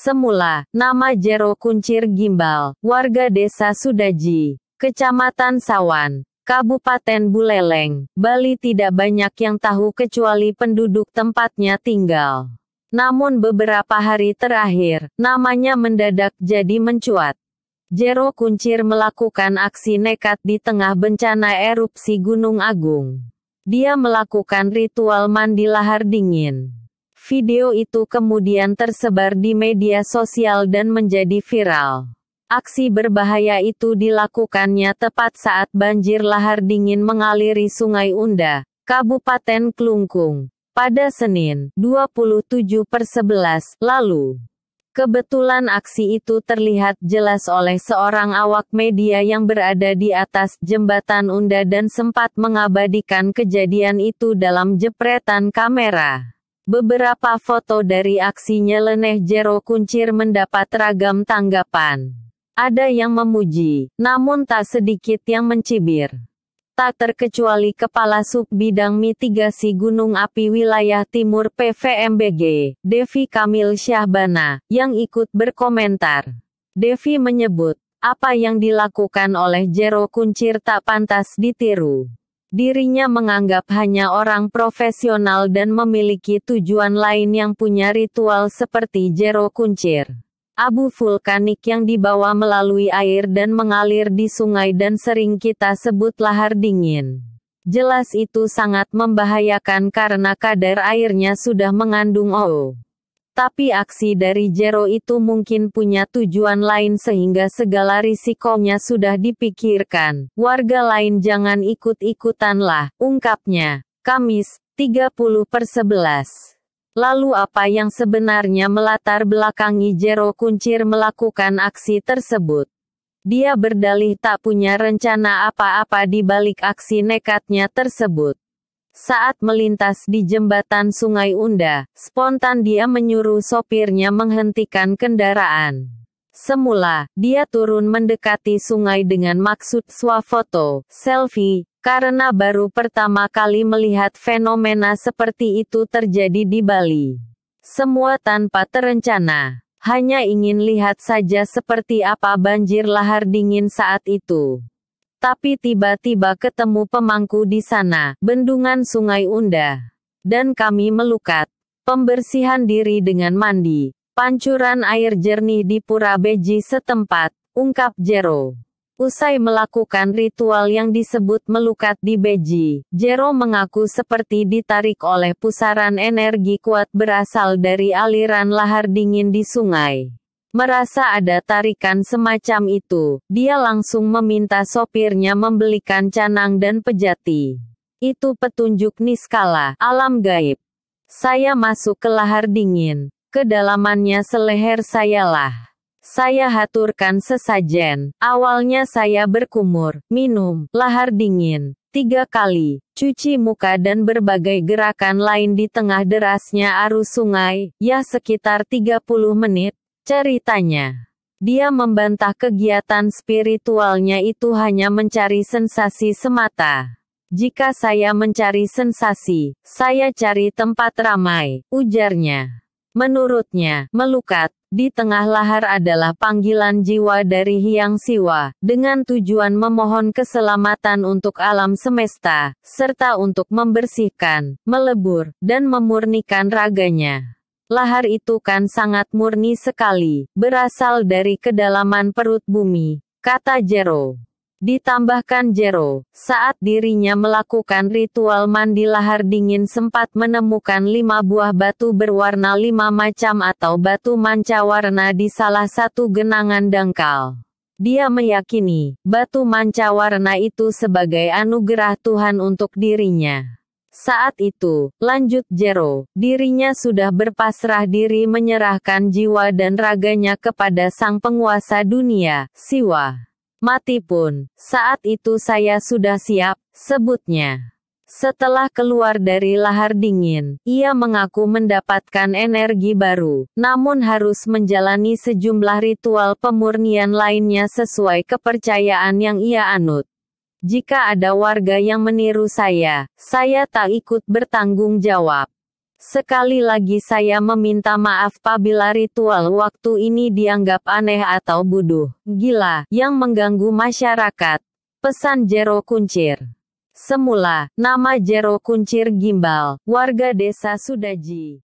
Semula, nama Jero Kuncir Gimbal, warga desa Sudaji, Kecamatan Sawan, Kabupaten Buleleng, Bali tidak banyak yang tahu kecuali penduduk tempatnya tinggal. Namun beberapa hari terakhir, namanya mendadak jadi mencuat. Jero Kuncir melakukan aksi nekat di tengah bencana erupsi Gunung Agung. Dia melakukan ritual mandi lahar dingin. Video itu kemudian tersebar di media sosial dan menjadi viral. Aksi berbahaya itu dilakukannya tepat saat banjir lahar dingin mengaliri Sungai Unda, Kabupaten Klungkung, pada Senin, 27 per 11, lalu. Kebetulan aksi itu terlihat jelas oleh seorang awak media yang berada di atas jembatan Unda dan sempat mengabadikan kejadian itu dalam jepretan kamera. Beberapa foto dari aksinya leneh Jero Kuncir mendapat ragam tanggapan. Ada yang memuji, namun tak sedikit yang mencibir. Tak terkecuali Kepala Sub Bidang Mitigasi Gunung Api Wilayah Timur PVMBG, Devi Kamil Syahbana, yang ikut berkomentar. Devi menyebut, apa yang dilakukan oleh Jero Kuncir tak pantas ditiru. Dirinya menganggap hanya orang profesional dan memiliki tujuan lain yang punya ritual seperti jero kuncir. Abu vulkanik yang dibawa melalui air dan mengalir di sungai dan sering kita sebut lahar dingin. Jelas itu sangat membahayakan karena kadar airnya sudah mengandung O. Tapi aksi dari Jero itu mungkin punya tujuan lain sehingga segala risikonya sudah dipikirkan. Warga lain jangan ikut-ikutanlah, ungkapnya. Kamis, 30 per 11. Lalu apa yang sebenarnya melatar belakangi Jero Kuncir melakukan aksi tersebut? Dia berdalih tak punya rencana apa-apa di balik aksi nekatnya tersebut. Saat melintas di jembatan Sungai Unda, spontan dia menyuruh sopirnya menghentikan kendaraan. Semula, dia turun mendekati sungai dengan maksud swafoto, selfie, karena baru pertama kali melihat fenomena seperti itu terjadi di Bali. Semua tanpa terencana, hanya ingin lihat saja seperti apa banjir lahar dingin saat itu. Tapi tiba-tiba ketemu pemangku di sana, bendungan Sungai Unda. Dan kami melukat. Pembersihan diri dengan mandi. Pancuran air jernih di Pura Beji setempat, ungkap Jero. Usai melakukan ritual yang disebut melukat di Beji, Jero mengaku seperti ditarik oleh pusaran energi kuat berasal dari aliran lahar dingin di sungai. Merasa ada tarikan semacam itu, dia langsung meminta sopirnya membelikan canang dan pejati. Itu petunjuk niskala, alam gaib. Saya masuk ke lahar dingin. Kedalamannya seleher sayalah. Saya haturkan sesajen. Awalnya saya berkumur, minum, lahar dingin, tiga kali, cuci muka dan berbagai gerakan lain di tengah derasnya arus sungai, ya sekitar 30 menit. Ceritanya, dia membantah kegiatan spiritualnya itu hanya mencari sensasi semata. Jika saya mencari sensasi, saya cari tempat ramai, ujarnya. Menurutnya, melukat di tengah lahar adalah panggilan jiwa dari Hyang Siwa, dengan tujuan memohon keselamatan untuk alam semesta, serta untuk membersihkan, melebur, dan memurnikan raganya. Lahar itu kan sangat murni sekali, berasal dari kedalaman perut bumi, kata Jero. Ditambahkan Jero, saat dirinya melakukan ritual mandi lahar dingin sempat menemukan lima buah batu berwarna lima macam atau batu manca warna di salah satu genangan dangkal. Dia meyakini, batu manca warna itu sebagai anugerah Tuhan untuk dirinya. Saat itu, lanjut Jero, dirinya sudah berpasrah diri menyerahkan jiwa dan raganya kepada sang penguasa dunia, Siwa. Mati pun, saat itu saya sudah siap, sebutnya. Setelah keluar dari lahar dingin, ia mengaku mendapatkan energi baru, namun harus menjalani sejumlah ritual pemurnian lainnya sesuai kepercayaan yang ia anut. Jika ada warga yang meniru saya, saya tak ikut bertanggung jawab. Sekali lagi saya meminta maaf apabila ritual waktu ini dianggap aneh atau bodoh, gila, yang mengganggu masyarakat. Pesan Jero Kuncir. Semula, nama Jero Kuncir Gimbal, warga desa Sudaji.